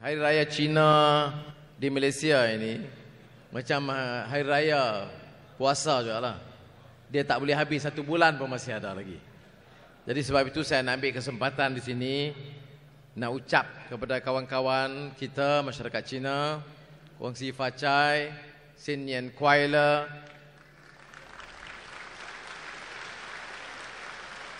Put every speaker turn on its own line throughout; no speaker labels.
Hari Raya Cina di Malaysia ini macam uh, hari raya puasa jugalah. Dia tak boleh habis satu bulan pun masih ada lagi. Jadi sebab itu saya nak ambil kesempatan di sini nak ucap kepada kawan-kawan kita masyarakat Cina, Kuang Si Fa Chai, Sin Yan Kuai Le,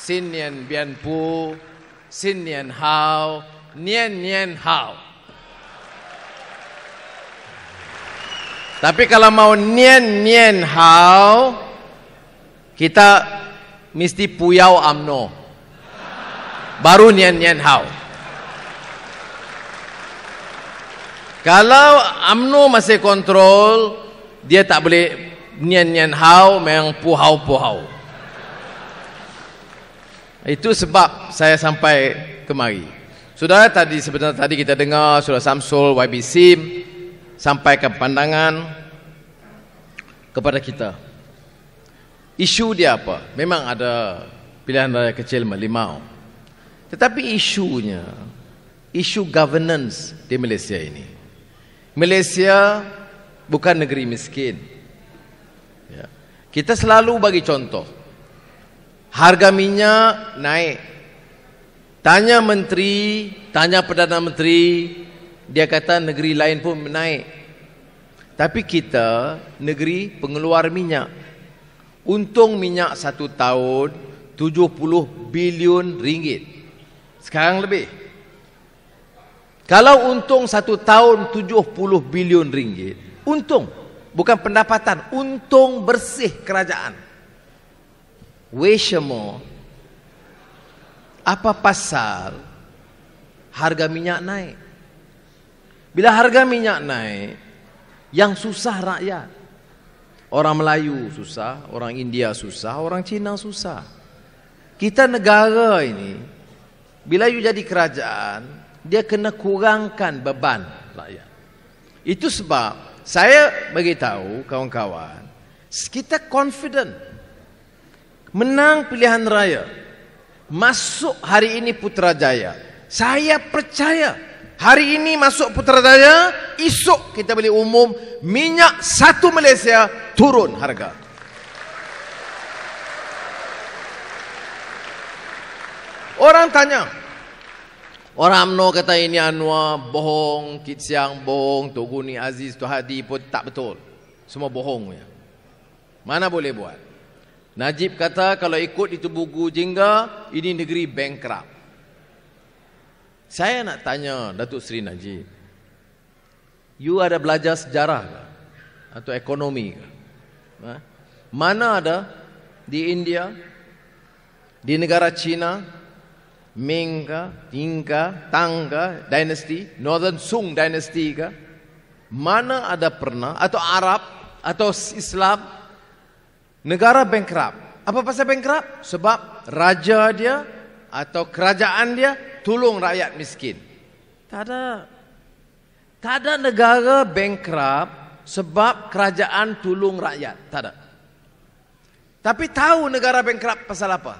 Sin Yan Bian Pu, Sin Yan Hao, Nian Nian Hao. Tapi kalau mau nian nian hao kita mesti puyau amno. Baru nian nian hao. Kalau amno masih kontrol, dia tak boleh nian nian hao memang puhau puhau. Itu sebab saya sampai kemari. Sudah tadi sebenarnya tadi kita dengar sudah Samsul YB Sim sampaikan pandangan kepada kita. Isu dia apa? Memang ada pilihan raya kecil melimau. Tetapi isunya, isu governance di Malaysia ini. Malaysia bukan negeri miskin. Ya. Kita selalu bagi contoh. Harga minyak naik. Tanya menteri, tanya Perdana Menteri, dia kata negeri lain pun naik. Tapi kita negeri pengeluar minyak. Untung minyak satu tahun 70 bilion ringgit. Sekarang lebih. Kalau untung satu tahun 70 bilion ringgit. Untung. Bukan pendapatan. Untung bersih kerajaan. Weshamo. Apa pasal harga minyak naik? Bila harga minyak naik, yang susah rakyat. Orang Melayu susah, orang India susah, orang Cina susah. Kita negara ini, bila you jadi kerajaan, dia kena kurangkan beban rakyat. Itu sebab saya bagi tahu kawan-kawan, kita confident menang pilihan raya. Masuk hari ini Putrajaya. Saya percaya Hari ini masuk putrajaya, esok kita boleh umum minyak satu Malaysia turun harga. Orang tanya. Orang UMNO kata ini Anwar bohong, Kit Siang bohong, Toguni Aziz tu Hadi pun tak betul. Semua bohong punya. Mana boleh buat? Najib kata kalau ikut itu buku jingga, ini negeri bankrupt. Saya nak tanya Datuk Seri Najib. You ada belajar sejarah ke? Atau ekonomi ke? Ha? Mana ada di India, di negara China, Ming ke, Ying ke, Tang ke, dynasty, Northern Sung dynasty ke? Mana ada pernah, atau Arab, atau Islam, negara bankrupt? Apa pasal bankrupt? Sebab raja dia atau kerajaan dia tolong rakyat miskin. Tak ada. Tak ada negara bankrupt sebab kerajaan tolong rakyat. Tak ada. Tapi tahu negara bankrupt pasal apa?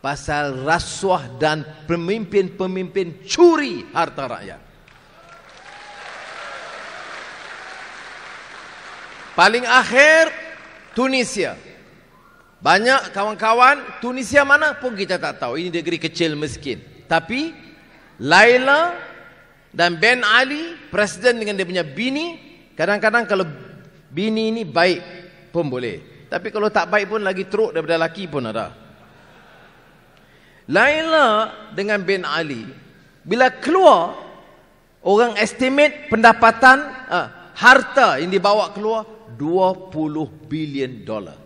Pasal rasuah dan pemimpin-pemimpin curi harta rakyat. Paling akhir Tunisia. Banyak kawan-kawan Tunisia mana pun kita tak tahu. Ini negeri kecil miskin. Tapi Laila dan Ben Ali, presiden dengan dia punya bini, kadang-kadang kalau bini ini baik pun boleh. Tapi kalau tak baik pun lagi teruk daripada laki pun ada. Laila dengan Ben Ali bila keluar orang estimate pendapatan uh, harta yang dibawa keluar 20 bilion dolar.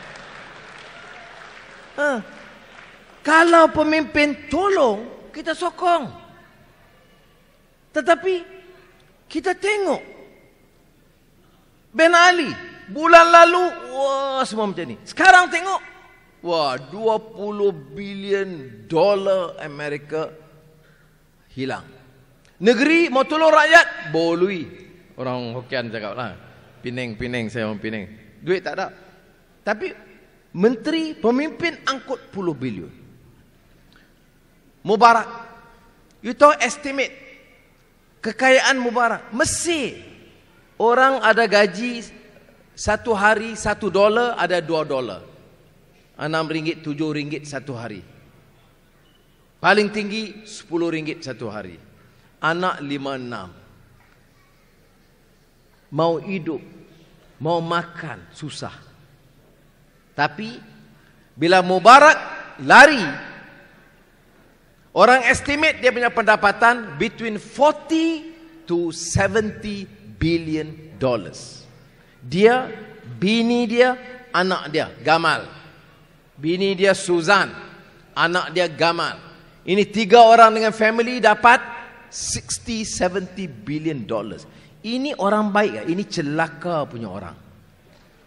Ha. Kalau pemimpin tolong, kita sokong. Tetapi kita tengok Ben Ali bulan lalu wah semua macam ni. Sekarang tengok wah dua puluh bilion dolar Amerika hilang. Negeri mau tolong rakyat bolui. Orang Hokian cakaplah, pineng pineng saya orang pineng, Duit tak ada. Tapi menteri pemimpin angkut puluh bilion. Mubarak. You tahu estimate kekayaan Mubarak. Mesti Orang ada gaji satu hari satu dolar ada dua dolar. Enam ringgit, tujuh ringgit satu hari. Paling tinggi sepuluh ringgit satu hari. Anak lima enam. Mau hidup, mau makan susah. Tapi bila Mubarak lari orang estimate dia punya pendapatan between 40 to 70 billion dollars. Dia bini dia, anak dia Gamal. Bini dia Suzan, anak dia Gamal. Ini tiga orang dengan family dapat 60 70 billion dollars. Ini orang baik ke? Ini celaka punya orang.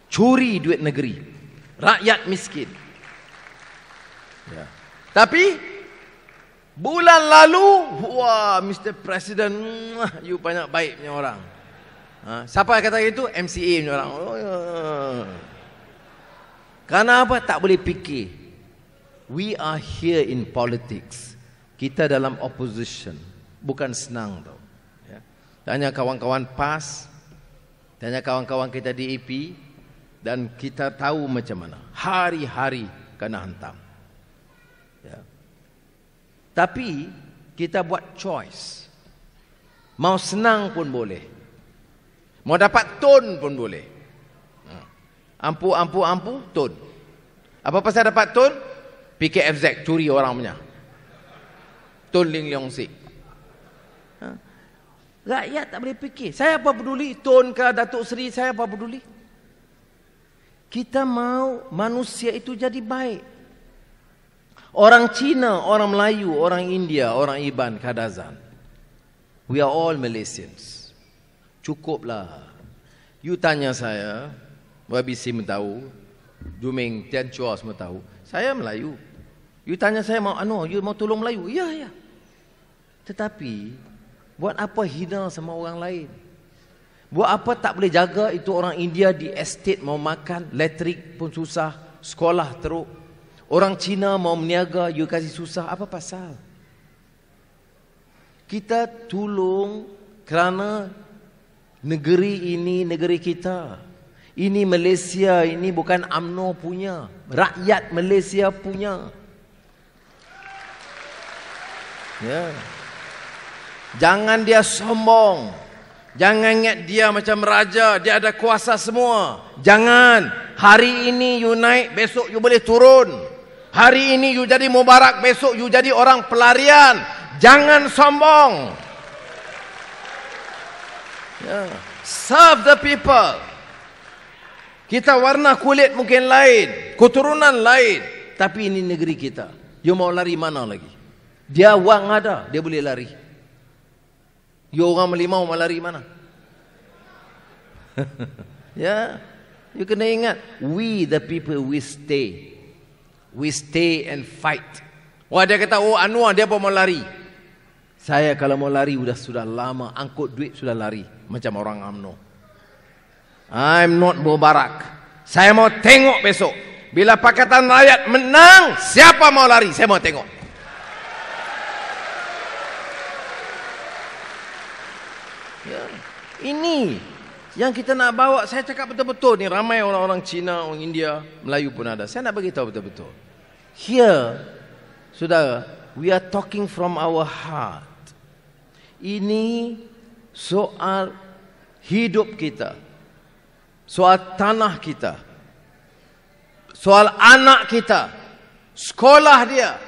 Curi duit negeri rakyat miskin. Ya. Tapi bulan lalu, wah Mr President, you banyak baiknya orang. Ha, siapa yang kata itu? MCA punya orang. Oh, ya. Karena apa? Tak boleh fikir. We are here in politics. Kita dalam opposition. Bukan senang tau. Ya. Tanya kawan-kawan PAS. Tanya kawan-kawan kita di EP dan kita tahu macam mana hari-hari kena hantam ya. tapi kita buat choice mau senang pun boleh mau dapat ton pun boleh ha. ampu ampu ampu ton apa pasal dapat ton PKFZ curi orang punya ton ling liong si ha. Rakyat tak boleh fikir. Saya apa peduli? Tun ke Datuk Seri, saya apa peduli? Kita mau manusia itu jadi baik. Orang Cina, orang Melayu, orang India, orang Iban, Kadazan. We are all Malaysians. Cukuplah. You tanya saya, WBC pun tahu, Juming, Tian Chua semua tahu. Saya Melayu. You tanya saya, mau ano, you mau tolong Melayu? Ya, ya. Tetapi, buat apa hina sama orang lain? Buat apa tak boleh jaga itu orang India di estate mau makan, elektrik pun susah, sekolah teruk. Orang Cina mau meniaga, you kasih susah. Apa pasal? Kita tolong kerana negeri ini negeri kita. Ini Malaysia, ini bukan UMNO punya. Rakyat Malaysia punya. Ya. Yeah. Jangan dia sombong. Jangan ingat dia macam raja, dia ada kuasa semua. Jangan. Hari ini you naik, besok you boleh turun. Hari ini you jadi mubarak, besok you jadi orang pelarian. Jangan sombong. Yeah. Serve the people. Kita warna kulit mungkin lain, keturunan lain, tapi ini negeri kita. You mau lari mana lagi? Dia wang ada, dia boleh lari. You orang melimau mau lari mana? ya. Yeah. You kena ingat, we the people we stay. We stay and fight. Wah dia kata, oh Anwar dia pun mau lari. Saya kalau mau lari sudah sudah lama angkut duit sudah lari macam orang AMNO. I'm not Mubarak. Saya mau tengok besok bila Pakatan Rakyat menang siapa mau lari saya mau tengok. Ini yang kita nak bawa saya cakap betul-betul ni ramai orang-orang Cina, orang India, Melayu pun ada. Saya nak bagi tahu betul-betul. Here saudara, we are talking from our heart. Ini soal hidup kita. Soal tanah kita. Soal anak kita. Sekolah dia,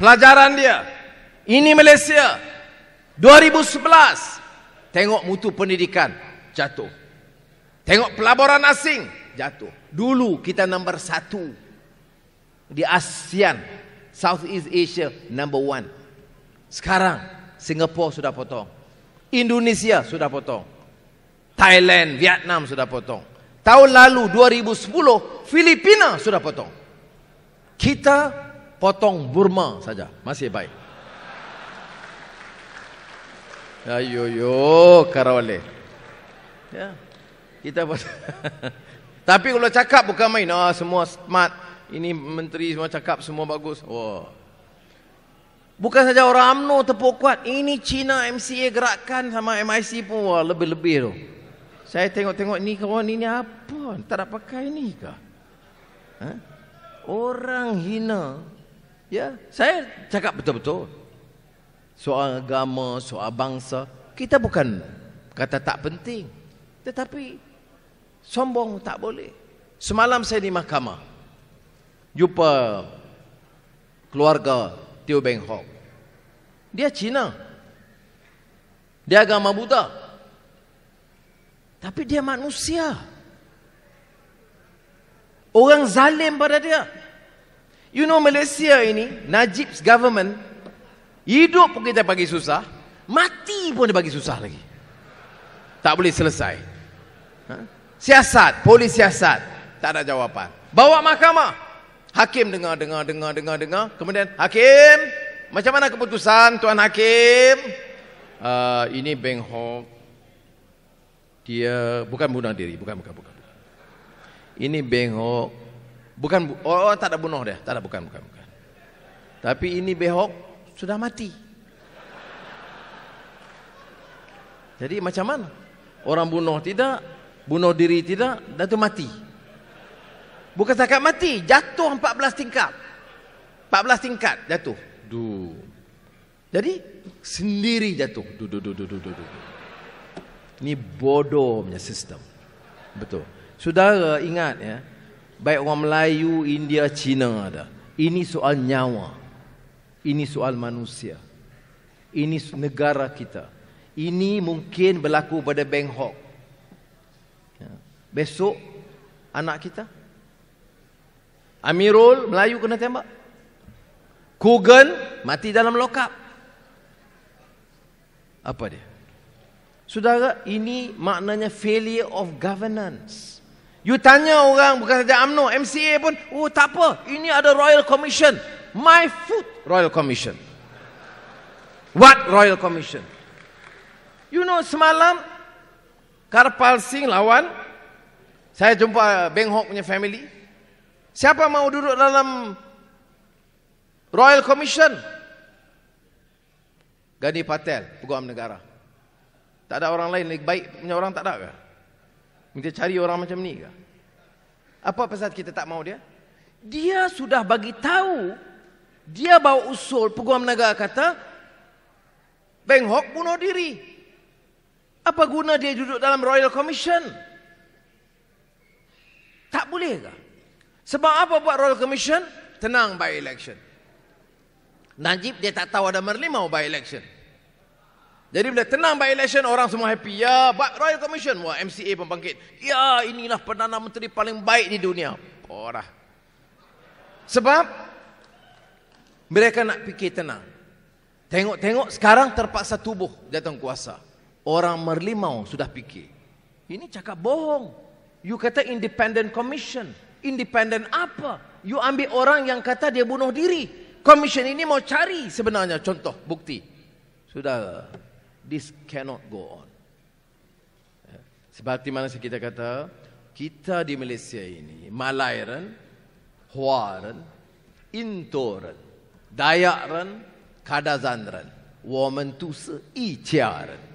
pelajaran dia. Ini Malaysia 2011 Tengok mutu pendidikan Jatuh Tengok pelaburan asing Jatuh Dulu kita nombor satu Di ASEAN Southeast Asia number one Sekarang Singapura sudah potong Indonesia sudah potong Thailand, Vietnam sudah potong Tahun lalu 2010 Filipina sudah potong Kita potong Burma saja Masih baik Ayo, Ayoyoh karawale. Ya. Kita buat. Tapi kalau cakap bukan main. Oh, semua smart. Ini menteri semua cakap semua bagus. Oh. Bukan saja orang UMNO tepuk kuat. Ini China MCA gerakan sama MIC pun wah lebih-lebih tu. Saya tengok-tengok ni kawan ini apa? Tak nak pakai ni ke? Ha? Orang hina. Ya, saya cakap betul-betul soal agama, soal bangsa, kita bukan kata tak penting. Tetapi sombong tak boleh. Semalam saya di mahkamah jumpa keluarga Tio Beng Hock. Dia Cina. Dia agama Buddha. Tapi dia manusia. Orang zalim pada dia. You know Malaysia ini, Najib's government, Hidup pun kita bagi susah, mati pun dia bagi susah lagi. Tak boleh selesai. Ha? Siasat, polis siasat, tak ada jawapan. Bawa mahkamah. Hakim dengar, dengar, dengar, dengar, dengar. Kemudian, Hakim, macam mana keputusan Tuan Hakim? Uh, ini Beng Ho. Dia, bukan bunuh diri, bukan, bukan, bukan. Ini Beng Ho. Bukan, oh, oh tak ada bunuh dia. Tak ada, bukan, bukan, bukan. Tapi ini Beng Ho, sudah mati. Jadi macam mana? Orang bunuh tidak, bunuh diri tidak, dan itu mati. Bukan setakat mati, jatuh 14 tingkat. 14 tingkat jatuh. Du. Jadi sendiri jatuh. Du du du du du du. Ini bodoh punya sistem. Betul. Saudara ingat ya, baik orang Melayu, India, Cina ada. Ini soal nyawa. Ini soal manusia. Ini negara kita. Ini mungkin berlaku pada Bangkok. Ya. Besok anak kita. Amirul Melayu kena tembak. Kugan mati dalam lokap. Apa dia? Saudara, ini maknanya failure of governance. You tanya orang, bukan saja UMNO, MCA pun, oh tak apa, ini ada Royal Commission. My foot Royal Commission. What Royal Commission? You know semalam Karpal Singh lawan saya jumpa uh, Beng Hok punya family. Siapa mau duduk dalam Royal Commission? Gani Patel, Peguam Negara. Tak ada orang lain lebih baik punya orang tak ada ke? Minta cari orang macam ni ke? Apa pesan kita tak mau dia? Dia sudah bagi tahu dia bawa usul peguam negara kata Benghok bunuh diri apa guna dia duduk dalam Royal Commission tak boleh ke sebab apa buat Royal Commission tenang by election Najib dia tak tahu ada mau by election jadi bila tenang by election orang semua happy ya buat Royal Commission wah MCA pun bangkit ya inilah Perdana Menteri paling baik di dunia porah sebab mereka nak fikir tenang. Tengok-tengok sekarang terpaksa tubuh datang kuasa. Orang merlimau sudah fikir. Ini cakap bohong. You kata independent commission. Independent apa? You ambil orang yang kata dia bunuh diri. Commission ini mau cari sebenarnya contoh bukti. Sudah this cannot go on. Seperti mana kita kata kita di Malaysia ini Malayan, Huaran, Intoran. Dayak ren, kada zan ren. Woman tu se i ren.